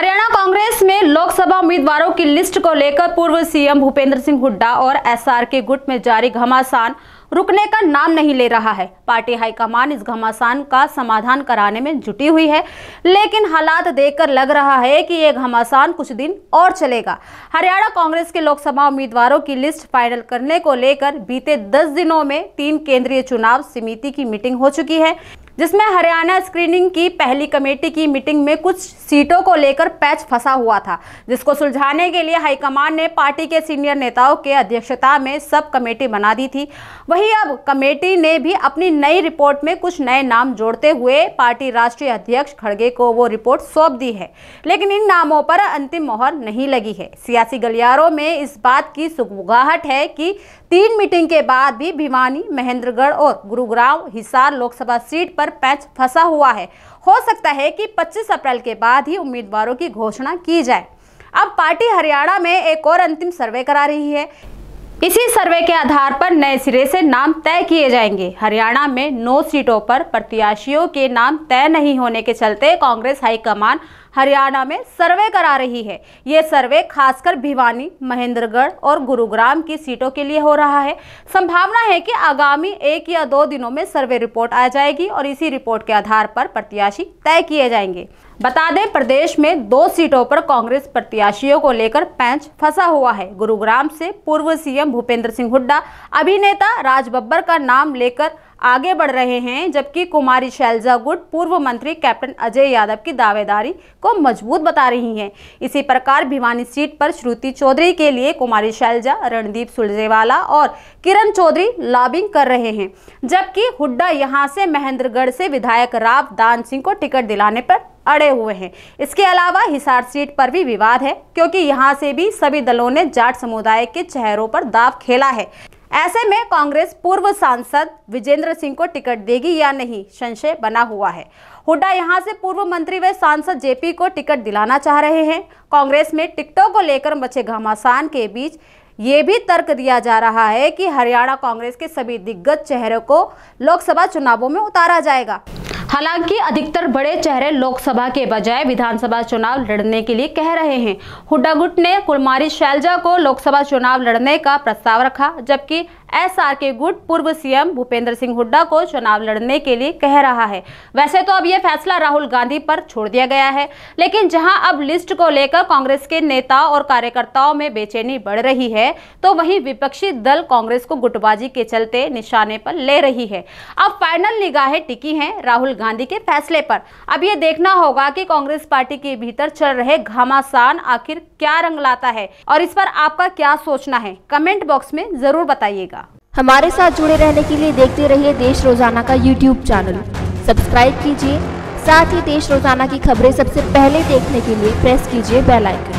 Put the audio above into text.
हरियाणा कांग्रेस में लोकसभा उम्मीदवारों की लिस्ट को लेकर पूर्व सीएम भूपेंद्र सिंह हुड्डा और एसआरके गुट में जारी घमासान रुकने का नाम नहीं ले रहा है पार्टी हाईकमान इस घमासान का समाधान कराने में जुटी हुई है लेकिन हालात देखकर लग रहा है कि ये घमासान कुछ दिन और चलेगा हरियाणा कांग्रेस के लोकसभा उम्मीदवारों की लिस्ट फाइनल करने को लेकर बीते 10 दिनों में तीन केंद्रीय चुनाव समिति की मीटिंग हो चुकी है जिसमें हरियाणा स्क्रीनिंग की पहली कमेटी की मीटिंग में कुछ सीटों को लेकर पैच फंसा हुआ था जिसको सुलझाने के लिए हाईकमान ने पार्टी के सीनियर नेताओं के अध्यक्षता में सब कमेटी बना दी थी वहीं अब कमेटी ने भी अपनी नई रिपोर्ट में कुछ नए नाम जोड़ते हुए पार्टी राष्ट्रीय अध्यक्ष खड़गे को वो रिपोर्ट सौंप दी है लेकिन इन नामों पर अंतिम मोहर नहीं लगी है सियासी गलियारों में इस बात की सुगबुगाहट है कि तीन मीटिंग के बाद भी भिवानी महेंद्रगढ़ और गुरुग्राम हिसार लोकसभा सीट पर पर पैच फंसा हुआ है हो सकता है कि 25 अप्रैल के बाद ही उम्मीदवारों की घोषणा की जाए अब पार्टी हरियाणा में एक और अंतिम सर्वे करा रही है इसी सर्वे के आधार पर नए सिरे से नाम तय किए जाएंगे हरियाणा में नौ सीटों पर प्रत्याशियों के नाम तय नहीं होने के चलते कांग्रेस हाईकमान हरियाणा में सर्वे करा रही है ये सर्वे खासकर भिवानी महेंद्रगढ़ और गुरुग्राम की सीटों के लिए हो रहा है संभावना है कि आगामी एक या दो दिनों में सर्वे रिपोर्ट आ जाएगी और इसी रिपोर्ट के आधार पर प्रत्याशी तय किए जाएंगे बता दें प्रदेश में दो सीटों पर कांग्रेस प्रत्याशियों को लेकर पैंच फंसा हुआ है गुरुग्राम से पूर्व सीएम भूपेंद्र सिंह हुड्डा अभिनेता राज बब्बर का नाम लेकर आगे बढ़ रहे हैं जबकि कुमारी शैलजा गुट पूर्व मंत्री कैप्टन अजय यादव की दावेदारी को मजबूत बता रही हैं इसी प्रकार भिवानी सीट पर श्रुति चौधरी के लिए कुमारी शैलजा रणदीप सुरजेवाला और किरण चौधरी लॉबिंग कर रहे हैं जबकि हुड्डा यहां से महेंद्रगढ़ से विधायक राव दान सिंह को टिकट दिलाने पर अड़े हुए हैं इसके अलावा हिसार सीट पर भी विवाद है क्योंकि यहाँ से भी सभी दलों ने जाट समुदाय के चेहरों पर दाव खेला है ऐसे में कांग्रेस पूर्व सांसद विजेंद्र सिंह को टिकट देगी या नहीं संशय बना हुआ है हुड्डा यहां से पूर्व मंत्री व सांसद जेपी को टिकट दिलाना चाह रहे हैं कांग्रेस में टिकटों को लेकर मचे घमासान के बीच ये भी तर्क दिया जा रहा है कि हरियाणा कांग्रेस के सभी दिग्गज चेहरों को लोकसभा चुनावों में उतारा जाएगा हालांकि अधिकतर बड़े चेहरे लोकसभा के बजाय विधानसभा चुनाव लड़ने के लिए कह रहे हैं हुड्डा गुट ने कुमारी शैलजा को लोकसभा चुनाव लड़ने का प्रस्ताव रखा जबकि एसआर के गुट पूर्व सीएम भूपेंद्र सिंह हुड्डा को चुनाव लड़ने के लिए कह रहा है वैसे तो अब यह फैसला राहुल गांधी पर छोड़ दिया गया है लेकिन जहां अब लिस्ट को लेकर कांग्रेस के नेता और कार्यकर्ताओं में बेचैनी बढ़ रही है तो वहीं विपक्षी दल कांग्रेस को गुटबाजी के चलते निशाने पर ले रही है अब फाइनल निगाहें टिकी हैं राहुल गांधी के फैसले पर अब ये देखना होगा कि कांग्रेस पार्टी के भीतर चल रहे घमासान आखिर क्या रंग लाता है और इस पर आपका क्या सोचना है कमेंट बॉक्स में जरूर बताइएगा हमारे साथ जुड़े रहने के लिए देखते रहिए देश रोजाना का यूट्यूब चैनल सब्सक्राइब कीजिए साथ ही देश रोजाना की खबरें सबसे पहले देखने के लिए प्रेस कीजिए बेलाइक